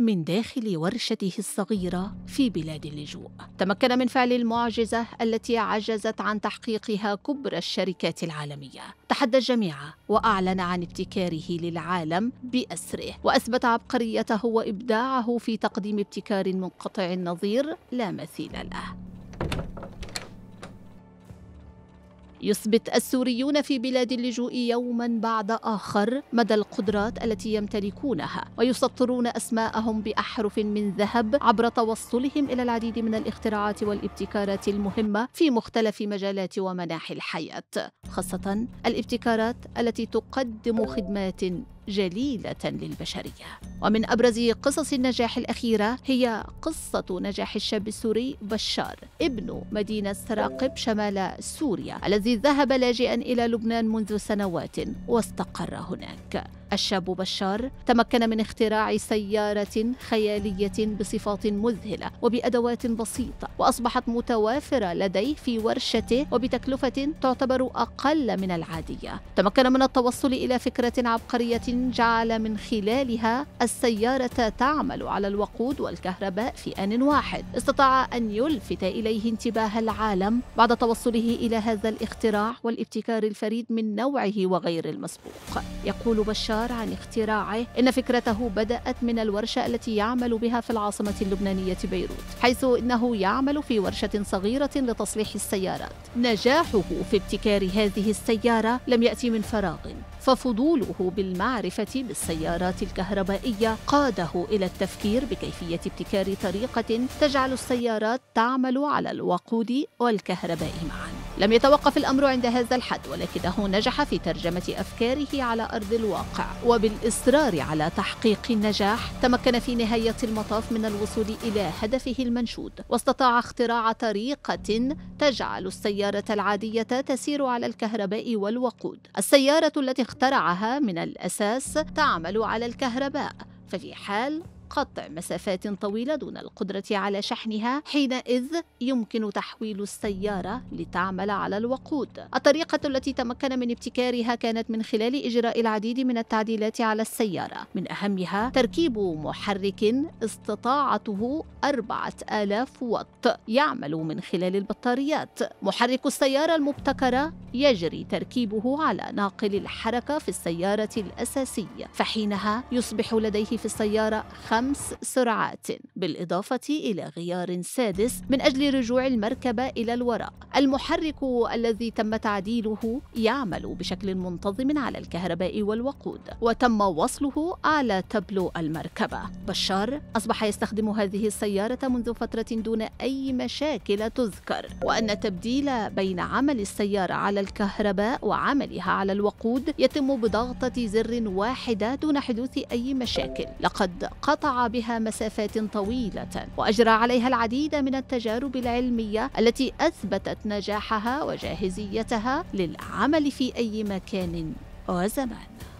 من داخل ورشته الصغيرة في بلاد اللجوء. تمكن من فعل المعجزة التي عجزت عن تحقيقها كبرى الشركات العالمية. تحدى الجميع وأعلن عن ابتكاره للعالم بأسره، وأثبت عبقريته وإبداعه في تقديم ابتكار منقطع النظير لا مثيل له. يثبت السوريون في بلاد اللجوء يوما بعد اخر مدى القدرات التي يمتلكونها ويسطرون اسماءهم باحرف من ذهب عبر توصلهم الى العديد من الاختراعات والابتكارات المهمه في مختلف مجالات ومناحي الحياه خاصه الابتكارات التي تقدم خدمات جليلة للبشرية ومن أبرز قصص النجاح الأخيرة هي قصة نجاح الشاب السوري بشار ابن مدينة سراقب شمال سوريا الذي ذهب لاجئا إلى لبنان منذ سنوات واستقر هناك الشاب بشار تمكن من اختراع سيارة خيالية بصفات مذهلة وبأدوات بسيطة وأصبحت متوافرة لديه في ورشته وبتكلفة تعتبر أقل من العادية تمكن من التوصل إلى فكرة عبقرية جعل من خلالها السيارة تعمل على الوقود والكهرباء في آن واحد استطاع أن يلفت إليه انتباه العالم بعد توصله إلى هذا الاختراع والابتكار الفريد من نوعه وغير المسبوق يقول بشار الأنصار عن اختراعه إن فكرته بدأت من الورشة التي يعمل بها في العاصمة اللبنانية بيروت حيث إنه يعمل في ورشة صغيرة لتصليح السيارات نجاحه في ابتكار هذه السيارة لم يأتي من فراغ ففضوله بالمعرفة بالسيارات الكهربائية قاده إلى التفكير بكيفية ابتكار طريقة تجعل السيارات تعمل على الوقود والكهرباء معاً لم يتوقف الأمر عند هذا الحد ولكنه نجح في ترجمة أفكاره على أرض الواقع وبالإصرار على تحقيق النجاح تمكن في نهاية المطاف من الوصول إلى هدفه المنشود واستطاع اختراع طريقة تجعل السيارة العادية تسير على الكهرباء والوقود السيارة التي اخترعها من الأساس تعمل على الكهرباء ففي حال قطع مسافات طويلة دون القدرة على شحنها حينئذ يمكن تحويل السيارة لتعمل على الوقود الطريقة التي تمكن من ابتكارها كانت من خلال إجراء العديد من التعديلات على السيارة من أهمها تركيب محرك استطاعته 4000 وات يعمل من خلال البطاريات محرك السيارة المبتكرة يجري تركيبه على ناقل الحركة في السيارة الأساسية فحينها يصبح لديه في السيارة خمس خمس سرعات بالإضافة إلى غيار سادس من أجل رجوع المركبة إلى الوراء المحرك الذي تم تعديله يعمل بشكل منتظم على الكهرباء والوقود وتم وصله على تابلو المركبة بشار أصبح يستخدم هذه السيارة منذ فترة دون أي مشاكل تذكر وأن التبديل بين عمل السيارة على الكهرباء وعملها على الوقود يتم بضغطة زر واحدة دون حدوث أي مشاكل لقد قطع بها مسافات طويلة وأجرى عليها العديد من التجارب العلمية التي أثبتت نجاحها وجاهزيتها للعمل في أي مكان وزمان